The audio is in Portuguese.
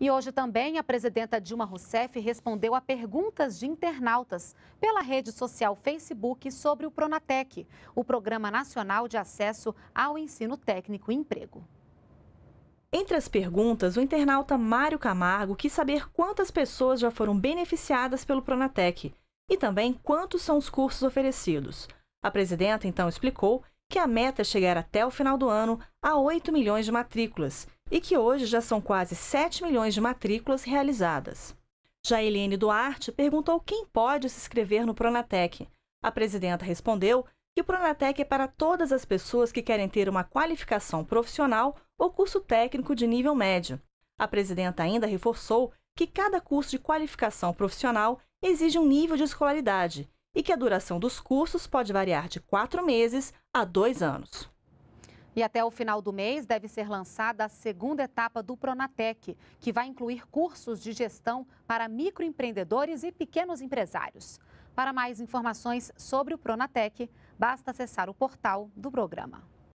E hoje também a presidenta Dilma Rousseff respondeu a perguntas de internautas pela rede social Facebook sobre o Pronatec, o Programa Nacional de Acesso ao Ensino Técnico e Emprego. Entre as perguntas, o internauta Mário Camargo quis saber quantas pessoas já foram beneficiadas pelo Pronatec e também quantos são os cursos oferecidos. A presidenta então explicou que a meta é chegar até o final do ano a 8 milhões de matrículas e que hoje já são quase 7 milhões de matrículas realizadas. Já Duarte perguntou quem pode se inscrever no Pronatec. A presidenta respondeu que o Pronatec é para todas as pessoas que querem ter uma qualificação profissional ou curso técnico de nível médio. A presidenta ainda reforçou que cada curso de qualificação profissional exige um nível de escolaridade e que a duração dos cursos pode variar de quatro meses a dois anos. E até o final do mês deve ser lançada a segunda etapa do Pronatec, que vai incluir cursos de gestão para microempreendedores e pequenos empresários. Para mais informações sobre o Pronatec, basta acessar o portal do programa.